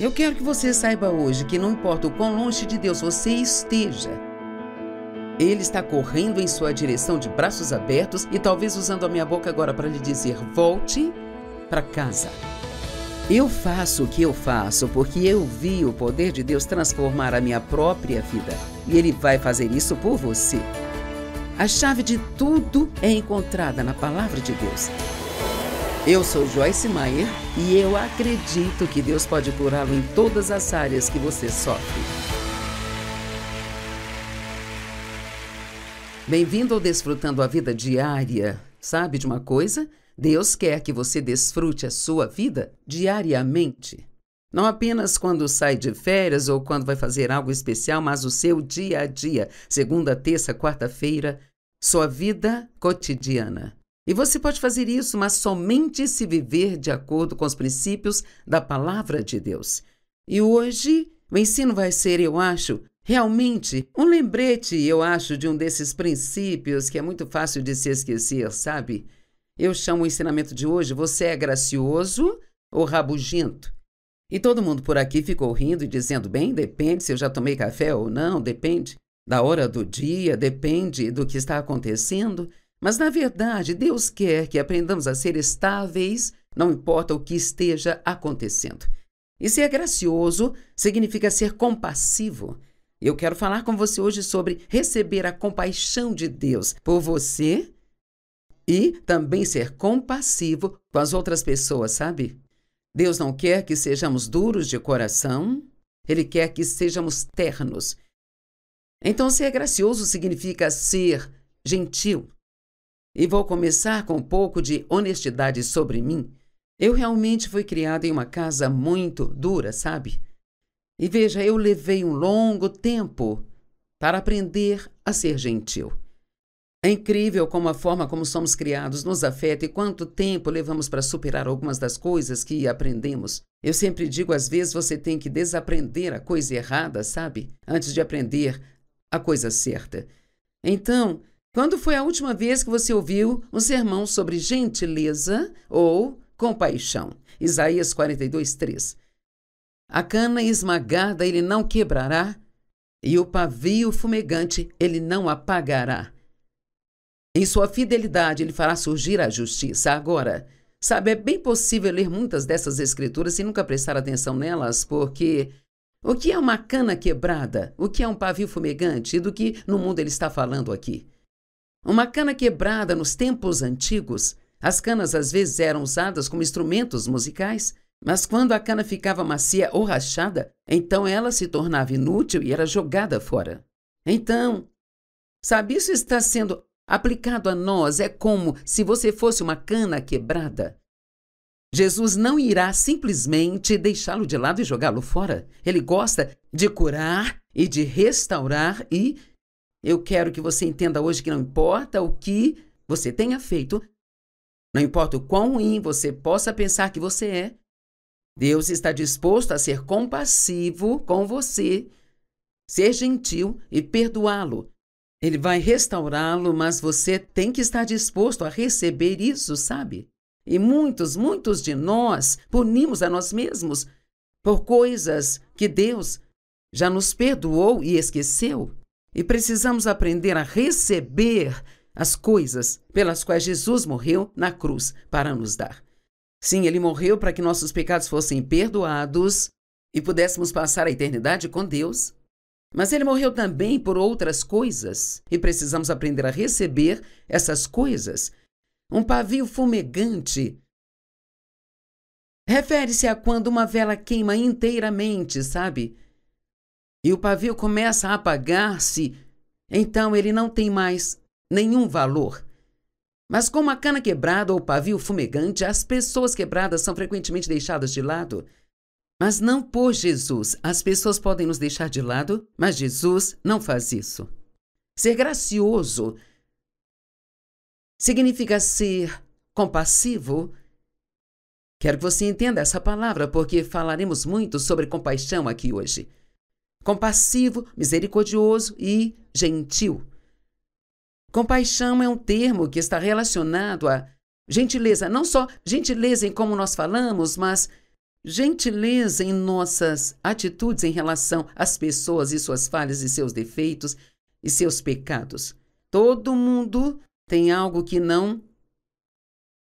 Eu quero que você saiba hoje que não importa o quão longe de Deus você esteja, Ele está correndo em sua direção de braços abertos e talvez usando a minha boca agora para lhe dizer: volte para casa. Eu faço o que eu faço porque eu vi o poder de Deus transformar a minha própria vida e Ele vai fazer isso por você. A chave de tudo é encontrada na palavra de Deus. Eu sou Joyce Maier e eu acredito que Deus pode curá-lo em todas as áreas que você sofre. Bem-vindo ao Desfrutando a Vida Diária. Sabe de uma coisa? Deus quer que você desfrute a sua vida diariamente. Não apenas quando sai de férias ou quando vai fazer algo especial, mas o seu dia a dia, segunda, terça, quarta-feira, sua vida cotidiana. E você pode fazer isso, mas somente se viver de acordo com os princípios da palavra de Deus. E hoje, o ensino vai ser, eu acho, realmente um lembrete, eu acho, de um desses princípios que é muito fácil de se esquecer, sabe? Eu chamo o ensinamento de hoje: você é gracioso ou rabugento? E todo mundo por aqui ficou rindo e dizendo: bem, depende se eu já tomei café ou não, depende da hora do dia, depende do que está acontecendo. Mas, na verdade, Deus quer que aprendamos a ser estáveis, não importa o que esteja acontecendo. E ser gracioso significa ser compassivo. Eu quero falar com você hoje sobre receber a compaixão de Deus por você e também ser compassivo com as outras pessoas, sabe? Deus não quer que sejamos duros de coração, ele quer que sejamos ternos. Então, ser gracioso significa ser gentil, e vou começar com um pouco de honestidade sobre mim. Eu realmente fui criado em uma casa muito dura, sabe? E veja, eu levei um longo tempo para aprender a ser gentil. É incrível como a forma como somos criados nos afeta e quanto tempo levamos para superar algumas das coisas que aprendemos. Eu sempre digo, às vezes você tem que desaprender a coisa errada, sabe? Antes de aprender a coisa certa. Então, quando foi a última vez que você ouviu um sermão sobre gentileza ou compaixão? Isaías 42, 3. A cana esmagada ele não quebrará, e o pavio fumegante ele não apagará. Em sua fidelidade ele fará surgir a justiça. Agora, sabe, é bem possível ler muitas dessas escrituras e nunca prestar atenção nelas, porque o que é uma cana quebrada? O que é um pavio fumegante? E do que no mundo ele está falando aqui? Uma cana quebrada nos tempos antigos, as canas às vezes eram usadas como instrumentos musicais, mas quando a cana ficava macia ou rachada, então ela se tornava inútil e era jogada fora. Então, sabe, isso está sendo aplicado a nós, é como se você fosse uma cana quebrada. Jesus não irá simplesmente deixá-lo de lado e jogá-lo fora. Ele gosta de curar e de restaurar e eu quero que você entenda hoje que não importa o que você tenha feito, não importa o quão ruim você possa pensar que você é, Deus está disposto a ser compassivo com você, ser gentil e perdoá-lo. Ele vai restaurá-lo, mas você tem que estar disposto a receber isso, sabe? E muitos, muitos de nós punimos a nós mesmos por coisas que Deus já nos perdoou e esqueceu. E precisamos aprender a receber as coisas pelas quais Jesus morreu na cruz para nos dar. Sim, ele morreu para que nossos pecados fossem perdoados e pudéssemos passar a eternidade com Deus. Mas ele morreu também por outras coisas e precisamos aprender a receber essas coisas. Um pavio fumegante refere-se a quando uma vela queima inteiramente, sabe? e o pavio começa a apagar-se, então ele não tem mais nenhum valor. Mas como a cana quebrada ou o pavio fumegante, as pessoas quebradas são frequentemente deixadas de lado. Mas não por Jesus. As pessoas podem nos deixar de lado, mas Jesus não faz isso. Ser gracioso significa ser compassivo. Quero que você entenda essa palavra, porque falaremos muito sobre compaixão aqui hoje compassivo, misericordioso e gentil. Compaixão é um termo que está relacionado a gentileza, não só gentileza em como nós falamos, mas gentileza em nossas atitudes em relação às pessoas e suas falhas e seus defeitos e seus pecados. Todo mundo tem algo que não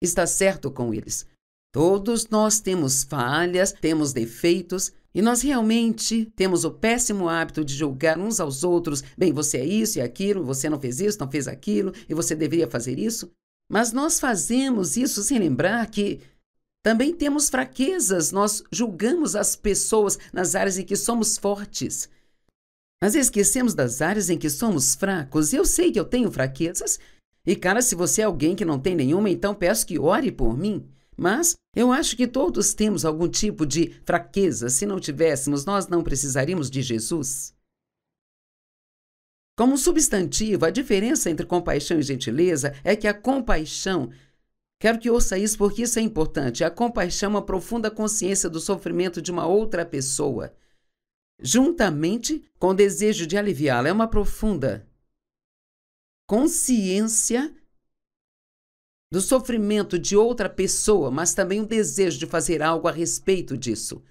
está certo com eles. Todos nós temos falhas, temos defeitos, e nós realmente temos o péssimo hábito de julgar uns aos outros: bem, você é isso e aquilo, você não fez isso, não fez aquilo, e você deveria fazer isso. Mas nós fazemos isso sem lembrar que também temos fraquezas, nós julgamos as pessoas nas áreas em que somos fortes. Mas esquecemos das áreas em que somos fracos. Eu sei que eu tenho fraquezas. E, cara, se você é alguém que não tem nenhuma, então peço que ore por mim. Mas eu acho que todos temos algum tipo de fraqueza. Se não tivéssemos, nós não precisaríamos de Jesus. Como substantivo, a diferença entre compaixão e gentileza é que a compaixão Quero que ouça isso porque isso é importante. A compaixão é uma profunda consciência do sofrimento de uma outra pessoa, juntamente com o desejo de aliviá-la. É uma profunda consciência do sofrimento de outra pessoa, mas também o desejo de fazer algo a respeito disso.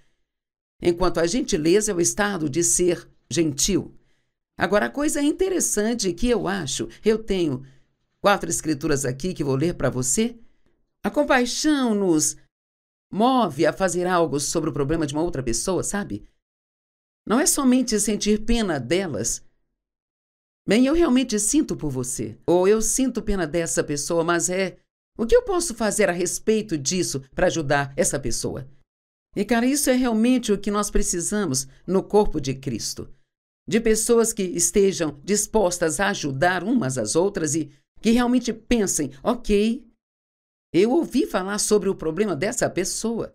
Enquanto a gentileza é o estado de ser gentil. Agora, a coisa é interessante que eu acho, eu tenho quatro escrituras aqui que vou ler para você. A compaixão nos move a fazer algo sobre o problema de uma outra pessoa, sabe? Não é somente sentir pena delas. Bem, eu realmente sinto por você, ou eu sinto pena dessa pessoa, mas é o que eu posso fazer a respeito disso para ajudar essa pessoa? E, cara, isso é realmente o que nós precisamos no corpo de Cristo. De pessoas que estejam dispostas a ajudar umas às outras e que realmente pensem: ok, eu ouvi falar sobre o problema dessa pessoa.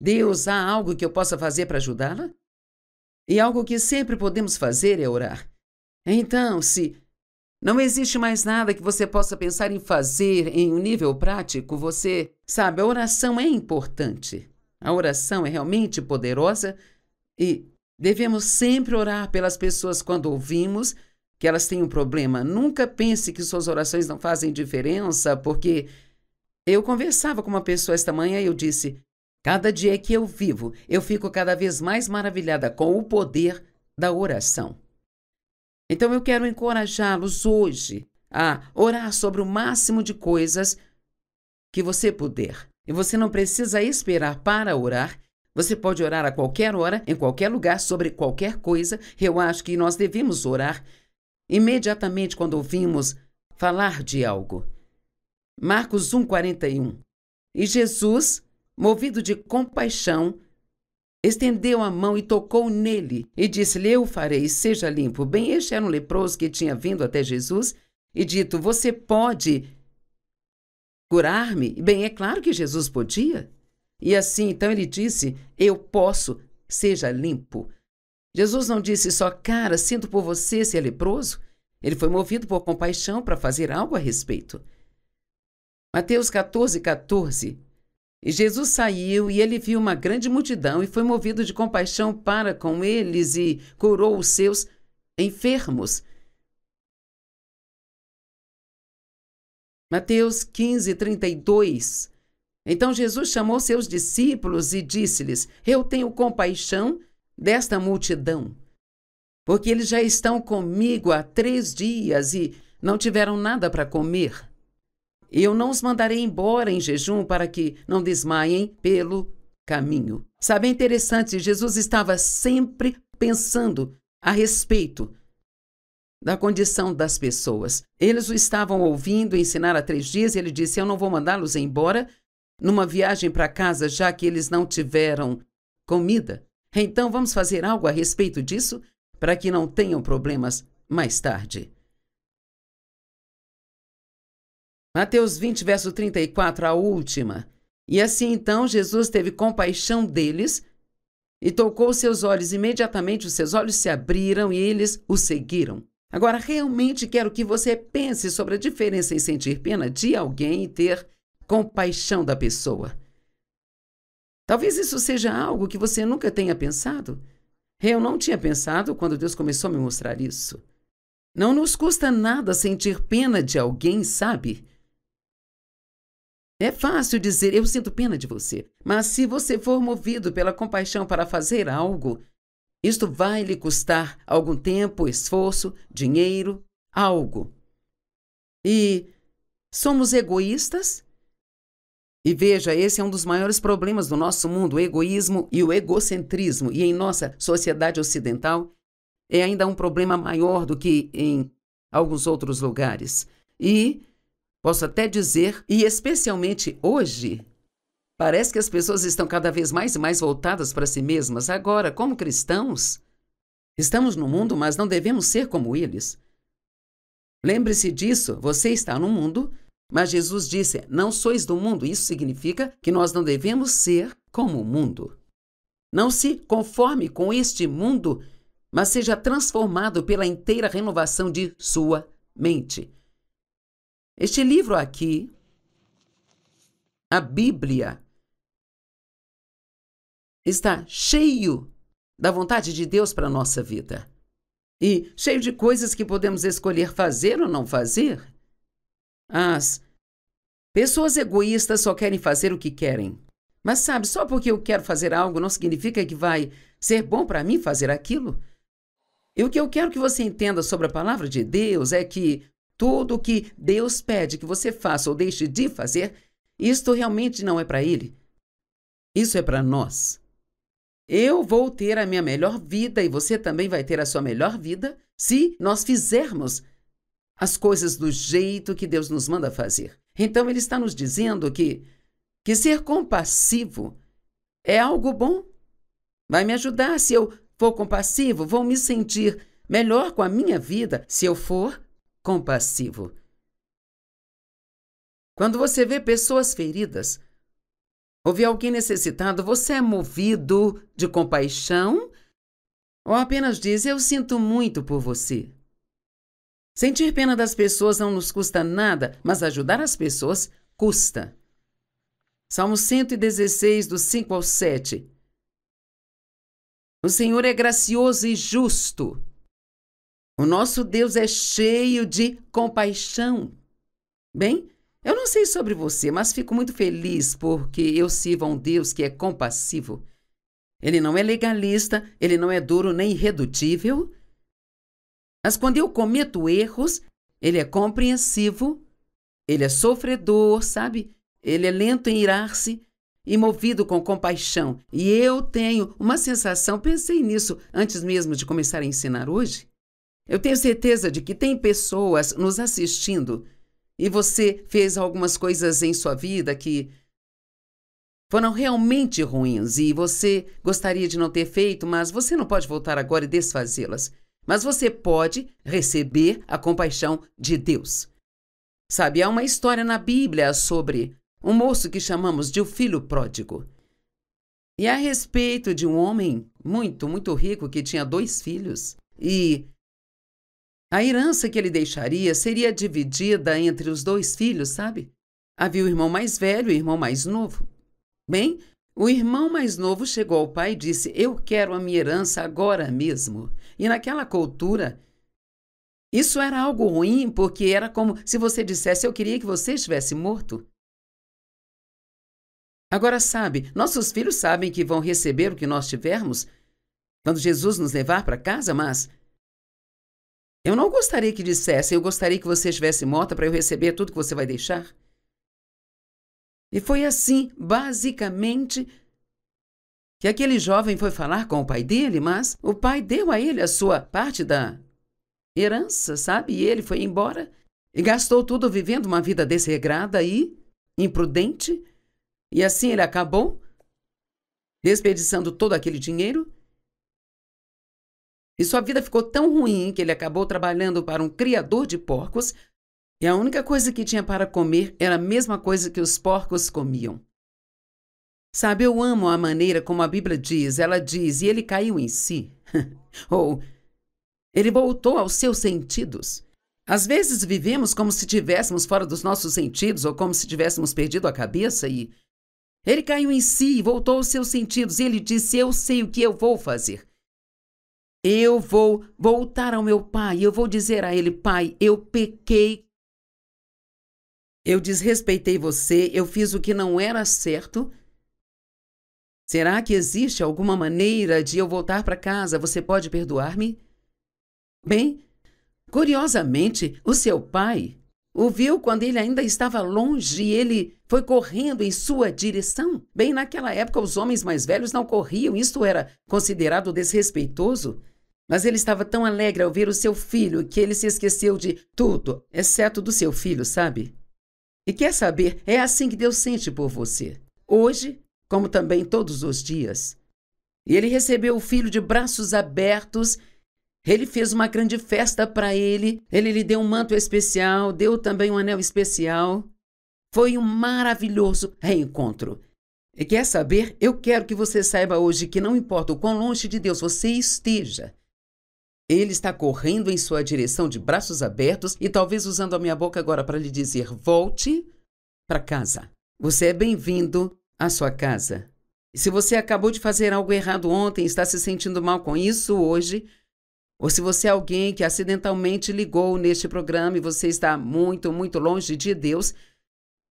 Deus, há algo que eu possa fazer para ajudá-la? E algo que sempre podemos fazer é orar. Então, se não existe mais nada que você possa pensar em fazer em um nível prático. Você sabe, a oração é importante. A oração é realmente poderosa e devemos sempre orar pelas pessoas quando ouvimos que elas têm um problema. Nunca pense que suas orações não fazem diferença, porque eu conversava com uma pessoa esta manhã e eu disse: Cada dia que eu vivo, eu fico cada vez mais maravilhada com o poder da oração. Então eu quero encorajá-los hoje a orar sobre o máximo de coisas que você puder. E você não precisa esperar para orar. Você pode orar a qualquer hora, em qualquer lugar, sobre qualquer coisa. Eu acho que nós devemos orar imediatamente quando ouvimos falar de algo. Marcos 1:41. E Jesus, movido de compaixão, Estendeu a mão e tocou nele, e disse-lhe: Eu farei, seja limpo. Bem, este era um leproso que tinha vindo até Jesus e dito: Você pode curar-me? Bem, é claro que Jesus podia. E assim, então ele disse: Eu posso, seja limpo. Jesus não disse só, cara, sinto por você ser é leproso. Ele foi movido por compaixão para fazer algo a respeito. Mateus 14, 14 e Jesus saiu e ele viu uma grande multidão e foi movido de compaixão para com eles e curou os seus enfermos. Mateus 15, 32. Então Jesus chamou seus discípulos e disse-lhes: Eu tenho compaixão desta multidão, porque eles já estão comigo há três dias e não tiveram nada para comer. Eu não os mandarei embora em jejum para que não desmaiem pelo caminho. Sabe, é interessante, Jesus estava sempre pensando a respeito da condição das pessoas. Eles o estavam ouvindo ensinar há três dias e ele disse: Eu não vou mandá-los embora numa viagem para casa, já que eles não tiveram comida. Então vamos fazer algo a respeito disso para que não tenham problemas mais tarde. Mateus 20, verso 34, a última. E assim então Jesus teve compaixão deles e tocou seus olhos. Imediatamente os seus olhos se abriram e eles o seguiram. Agora, realmente quero que você pense sobre a diferença em sentir pena de alguém e ter compaixão da pessoa. Talvez isso seja algo que você nunca tenha pensado. Eu não tinha pensado quando Deus começou a me mostrar isso. Não nos custa nada sentir pena de alguém, sabe? É fácil dizer eu sinto pena de você, mas se você for movido pela compaixão para fazer algo, isto vai lhe custar algum tempo, esforço, dinheiro, algo. E somos egoístas? E veja, esse é um dos maiores problemas do nosso mundo, o egoísmo e o egocentrismo. E em nossa sociedade ocidental, é ainda um problema maior do que em alguns outros lugares. E Posso até dizer, e especialmente hoje, parece que as pessoas estão cada vez mais e mais voltadas para si mesmas. Agora, como cristãos, estamos no mundo, mas não devemos ser como eles. Lembre-se disso, você está no mundo, mas Jesus disse: Não sois do mundo. Isso significa que nós não devemos ser como o mundo. Não se conforme com este mundo, mas seja transformado pela inteira renovação de sua mente. Este livro aqui, a Bíblia, está cheio da vontade de Deus para a nossa vida e cheio de coisas que podemos escolher fazer ou não fazer. As pessoas egoístas só querem fazer o que querem. Mas sabe, só porque eu quero fazer algo não significa que vai ser bom para mim fazer aquilo. E o que eu quero que você entenda sobre a palavra de Deus é que tudo o que Deus pede que você faça ou deixe de fazer, isto realmente não é para Ele. Isso é para nós. Eu vou ter a minha melhor vida e você também vai ter a sua melhor vida se nós fizermos as coisas do jeito que Deus nos manda fazer. Então ele está nos dizendo que que ser compassivo é algo bom. Vai me ajudar se eu for compassivo, vou me sentir melhor com a minha vida. Se eu for compassivo. Quando você vê pessoas feridas, ou vê alguém necessitado, você é movido de compaixão ou apenas diz: Eu sinto muito por você? Sentir pena das pessoas não nos custa nada, mas ajudar as pessoas custa. Salmo 116, do 5 ao 7. O Senhor é gracioso e justo o nosso Deus é cheio de compaixão. Bem, eu não sei sobre você, mas fico muito feliz porque eu sirvo a um Deus que é compassivo. Ele não é legalista, ele não é duro nem irredutível. Mas quando eu cometo erros, ele é compreensivo, ele é sofredor, sabe? Ele é lento em irar-se e movido com compaixão. E eu tenho uma sensação, pensei nisso antes mesmo de começar a ensinar hoje, eu tenho certeza de que tem pessoas nos assistindo e você fez algumas coisas em sua vida que foram realmente ruins e você gostaria de não ter feito, mas você não pode voltar agora e desfazê-las. Mas você pode receber a compaixão de Deus. Sabe, há uma história na Bíblia sobre um moço que chamamos de o filho pródigo. E a respeito de um homem muito, muito rico que tinha dois filhos. E a herança que ele deixaria seria dividida entre os dois filhos, sabe? Havia o irmão mais velho e o irmão mais novo. Bem, o irmão mais novo chegou ao pai e disse: Eu quero a minha herança agora mesmo. E naquela cultura, isso era algo ruim, porque era como se você dissesse: Eu queria que você estivesse morto. Agora sabe, nossos filhos sabem que vão receber o que nós tivermos quando Jesus nos levar para casa, mas eu não gostaria que dissessem, eu gostaria que você estivesse morta para eu receber tudo que você vai deixar. E foi assim, basicamente, que aquele jovem foi falar com o pai dele, mas o pai deu a ele a sua parte da herança, sabe? E ele foi embora e gastou tudo vivendo uma vida desregrada e imprudente. E assim ele acabou desperdiçando todo aquele dinheiro e sua vida ficou tão ruim que ele acabou trabalhando para um criador de porcos e a única coisa que tinha para comer era a mesma coisa que os porcos comiam. Sabe, eu amo a maneira como a Bíblia diz, ela diz, e ele caiu em si. Ou, ele voltou aos seus sentidos. Às vezes vivemos como se estivéssemos fora dos nossos sentidos ou como se tivéssemos perdido a cabeça e. Ele caiu em si e voltou aos seus sentidos e ele disse: Eu sei o que eu vou fazer. Eu vou voltar ao meu pai, eu vou dizer a ele: Pai, eu pequei. Eu desrespeitei você, eu fiz o que não era certo. Será que existe alguma maneira de eu voltar para casa? Você pode perdoar-me? Bem, curiosamente, o seu pai o viu quando ele ainda estava longe e ele foi correndo em sua direção. Bem, naquela época, os homens mais velhos não corriam, isto era considerado desrespeitoso. Mas ele estava tão alegre ao ver o seu filho que ele se esqueceu de tudo, exceto do seu filho, sabe? E quer saber, é assim que Deus sente por você, hoje, como também todos os dias. E ele recebeu o filho de braços abertos, ele fez uma grande festa para ele, ele lhe deu um manto especial, deu também um anel especial. Foi um maravilhoso reencontro. E quer saber? Eu quero que você saiba hoje que não importa o quão longe de Deus você esteja, ele está correndo em sua direção de braços abertos e talvez usando a minha boca agora para lhe dizer: volte para casa. Você é bem-vindo à sua casa. E se você acabou de fazer algo errado ontem e está se sentindo mal com isso hoje, ou se você é alguém que acidentalmente ligou neste programa e você está muito, muito longe de Deus,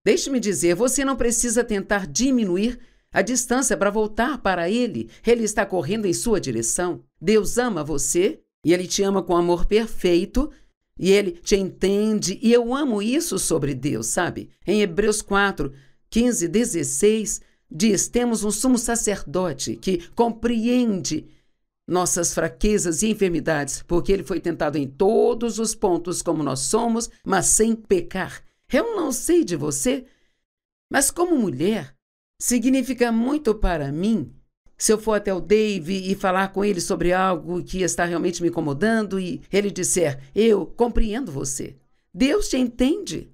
deixe-me dizer: você não precisa tentar diminuir a distância para voltar para Ele. Ele está correndo em sua direção. Deus ama você e ele te ama com amor perfeito e ele te entende. E eu amo isso sobre Deus, sabe? Em Hebreus 4, 15, 16, diz: Temos um sumo sacerdote que compreende nossas fraquezas e enfermidades, porque ele foi tentado em todos os pontos como nós somos, mas sem pecar. Eu não sei de você, mas como mulher, significa muito para mim se eu for até o Dave e falar com ele sobre algo que está realmente me incomodando e ele disser: Eu compreendo você. Deus te entende.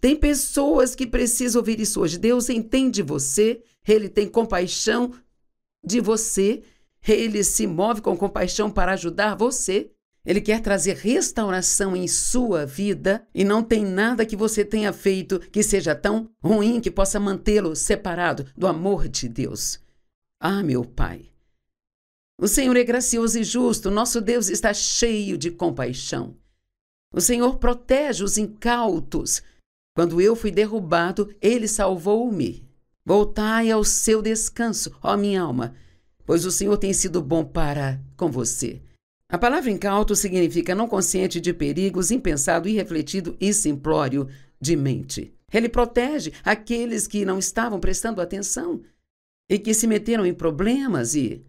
Tem pessoas que precisam ouvir isso hoje. Deus entende você, ele tem compaixão de você, ele se move com compaixão para ajudar você. Ele quer trazer restauração em sua vida e não tem nada que você tenha feito que seja tão ruim que possa mantê-lo separado do amor de Deus. Ah, meu Pai, o Senhor é gracioso e justo, nosso Deus está cheio de compaixão. O Senhor protege os incautos. Quando eu fui derrubado, ele salvou-me. Voltai ao seu descanso, ó minha alma, pois o Senhor tem sido bom para com você. A palavra incauto significa não consciente de perigos, impensado, irrefletido e simplório de mente. Ele protege aqueles que não estavam prestando atenção e que se meteram em problemas e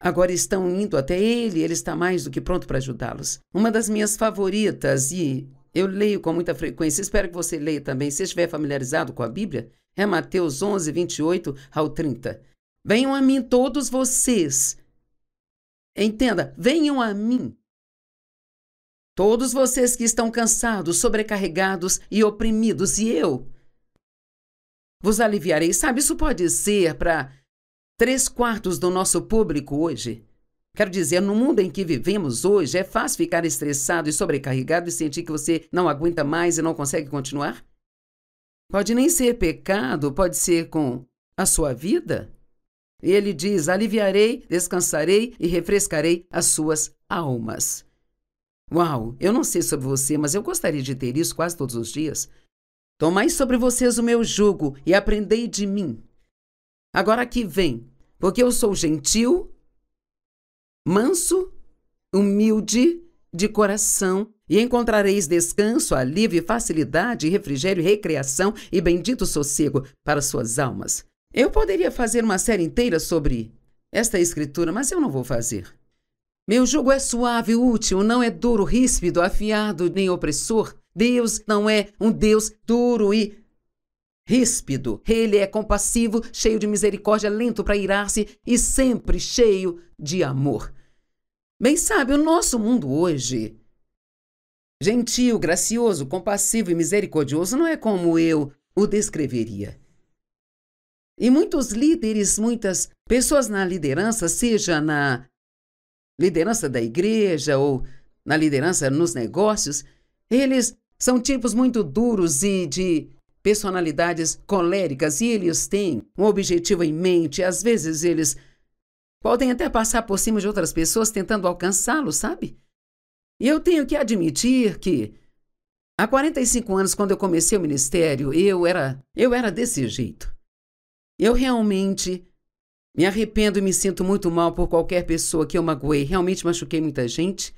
agora estão indo até ele, ele está mais do que pronto para ajudá-los. Uma das minhas favoritas e eu leio com muita frequência, espero que você leia também, se estiver familiarizado com a Bíblia, é Mateus 11, 28 ao 30. Venham a mim todos vocês. Entenda, venham a mim. Todos vocês que estão cansados, sobrecarregados e oprimidos, e eu vos aliviarei. Sabe, isso pode ser para três quartos do nosso público hoje. Quero dizer, no mundo em que vivemos hoje, é fácil ficar estressado e sobrecarregado e sentir que você não aguenta mais e não consegue continuar? Pode nem ser pecado, pode ser com a sua vida. E ele diz: aliviarei, descansarei e refrescarei as suas almas. Uau, eu não sei sobre você, mas eu gostaria de ter isso quase todos os dias. Tomai sobre vocês o meu jugo e aprendei de mim. Agora que vem, porque eu sou gentil, manso, humilde de coração, e encontrareis descanso, alívio, facilidade, refrigério, recreação e bendito sossego para suas almas. Eu poderia fazer uma série inteira sobre esta escritura, mas eu não vou fazer. Meu jugo é suave, útil, não é duro, ríspido, afiado nem opressor. Deus não é um Deus duro e ríspido. Ele é compassivo, cheio de misericórdia, lento para irar-se e sempre cheio de amor. Bem, sabe, o nosso mundo hoje, gentil, gracioso, compassivo e misericordioso, não é como eu o descreveria. E muitos líderes, muitas pessoas na liderança, seja na liderança da igreja ou na liderança nos negócios, eles são tipos muito duros e de personalidades coléricas e eles têm um objetivo em mente. Às vezes eles podem até passar por cima de outras pessoas tentando alcançá-lo, sabe? E eu tenho que admitir que há 45 anos quando eu comecei o ministério, eu era eu era desse jeito. Eu realmente me arrependo e me sinto muito mal por qualquer pessoa que eu magoei. Realmente machuquei muita gente.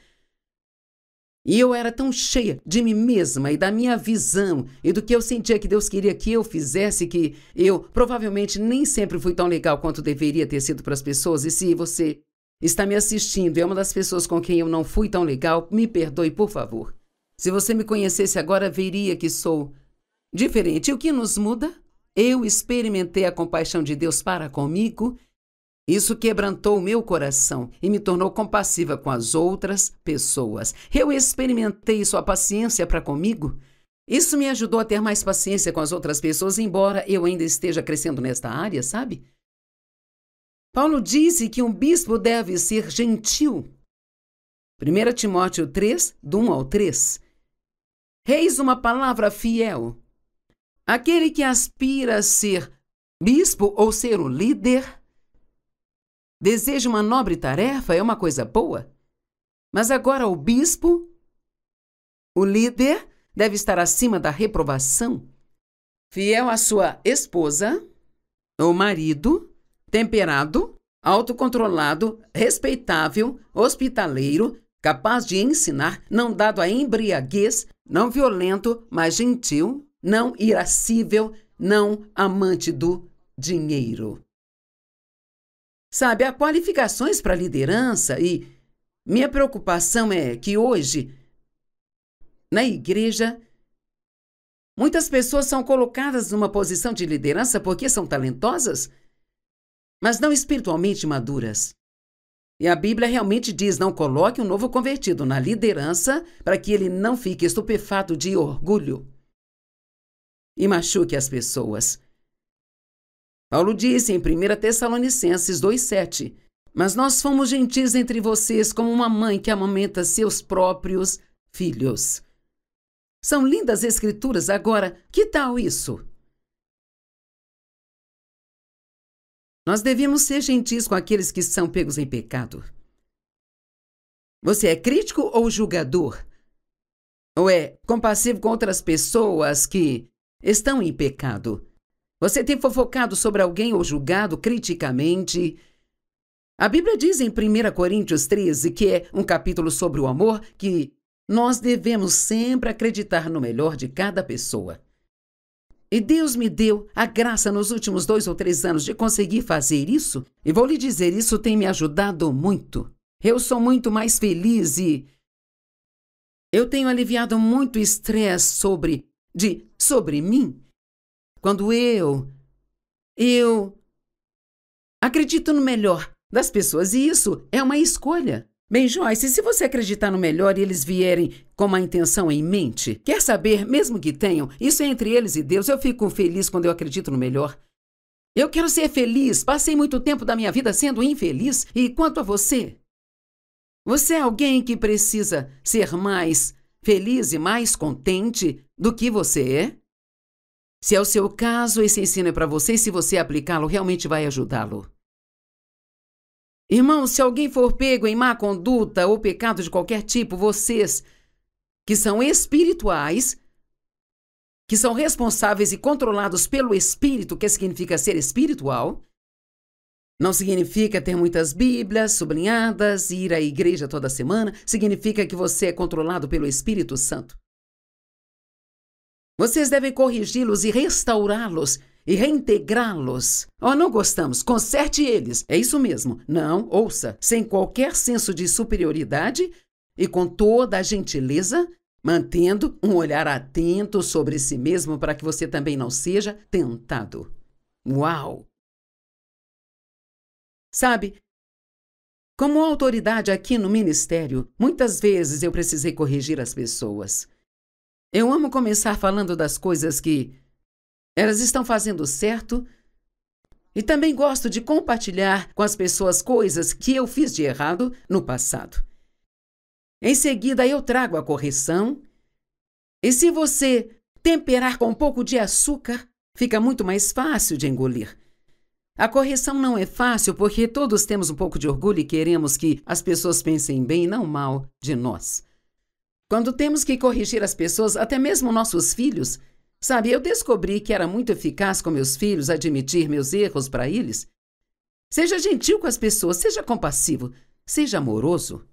E eu era tão cheia de mim mesma e da minha visão e do que eu sentia que Deus queria que eu fizesse, que eu provavelmente nem sempre fui tão legal quanto deveria ter sido para as pessoas. E se você está me assistindo e é uma das pessoas com quem eu não fui tão legal, me perdoe, por favor. Se você me conhecesse agora, veria que sou diferente. E o que nos muda? Eu experimentei a compaixão de Deus para comigo isso quebrantou o meu coração e me tornou compassiva com as outras pessoas. Eu experimentei sua paciência para comigo. Isso me ajudou a ter mais paciência com as outras pessoas, embora eu ainda esteja crescendo nesta área, sabe? Paulo disse que um bispo deve ser gentil. 1 Timóteo 3, do 1 ao 3. Reis uma palavra fiel. Aquele que aspira a ser bispo ou ser o líder Deseja uma nobre tarefa é uma coisa boa. Mas agora o bispo, o líder, deve estar acima da reprovação. Fiel à sua esposa, ou marido, temperado, autocontrolado, respeitável, hospitaleiro, capaz de ensinar, não dado a embriaguez, não violento, mas gentil, não irascível, não amante do dinheiro. Sabe, há qualificações para liderança e minha preocupação é que hoje, na igreja, muitas pessoas são colocadas numa posição de liderança porque são talentosas, mas não espiritualmente maduras. E a Bíblia realmente diz: não coloque um novo convertido na liderança para que ele não fique estupefato de orgulho e machuque as pessoas. Paulo disse em 1 Tessalonicenses 2,7: Mas nós fomos gentis entre vocês, como uma mãe que amamenta seus próprios filhos. São lindas escrituras agora, que tal isso? Nós devemos ser gentis com aqueles que são pegos em pecado. Você é crítico ou julgador? Ou é compassivo com outras pessoas que estão em pecado? Você tem fofocado sobre alguém ou julgado criticamente? A Bíblia diz em 1 Coríntios 13, que é um capítulo sobre o amor, que nós devemos sempre acreditar no melhor de cada pessoa. E Deus me deu a graça nos últimos dois ou três anos de conseguir fazer isso, e vou lhe dizer, isso tem me ajudado muito. Eu sou muito mais feliz e. Eu tenho aliviado muito estresse sobre. de. sobre mim quando eu. Eu. Acredito no melhor das pessoas e isso é uma escolha. Bem, Joyce, se você acreditar no melhor e eles vierem com uma intenção em mente, quer saber, mesmo que tenham, isso é entre eles e Deus. Eu fico feliz quando eu acredito no melhor. Eu quero ser feliz. Passei muito tempo da minha vida sendo infeliz. E quanto a você? Você é alguém que precisa ser mais feliz e mais contente do que você é? Se é o seu caso, esse ensino é para você e se você aplicá-lo, realmente vai ajudá-lo. Irmão, se alguém for pego em má conduta ou pecado de qualquer tipo, vocês, que são espirituais, que são responsáveis e controlados pelo espírito, que significa ser espiritual, não significa ter muitas Bíblias sublinhadas e ir à igreja toda semana, significa que você é controlado pelo Espírito Santo. Vocês devem corrigi-los e restaurá-los e reintegrá-los. Oh, não gostamos, conserte eles. É isso mesmo. Não, ouça, sem qualquer senso de superioridade e com toda a gentileza, mantendo um olhar atento sobre si mesmo para que você também não seja tentado. Uau! Sabe, como autoridade aqui no ministério, muitas vezes eu precisei corrigir as pessoas. Eu amo começar falando das coisas que elas estão fazendo certo e também gosto de compartilhar com as pessoas coisas que eu fiz de errado no passado. Em seguida, eu trago a correção. E se você temperar com um pouco de açúcar, fica muito mais fácil de engolir. A correção não é fácil porque todos temos um pouco de orgulho e queremos que as pessoas pensem bem e não mal de nós. Quando temos que corrigir as pessoas, até mesmo nossos filhos, sabe, eu descobri que era muito eficaz com meus filhos admitir meus erros para eles. Seja gentil com as pessoas, seja compassivo, seja amoroso.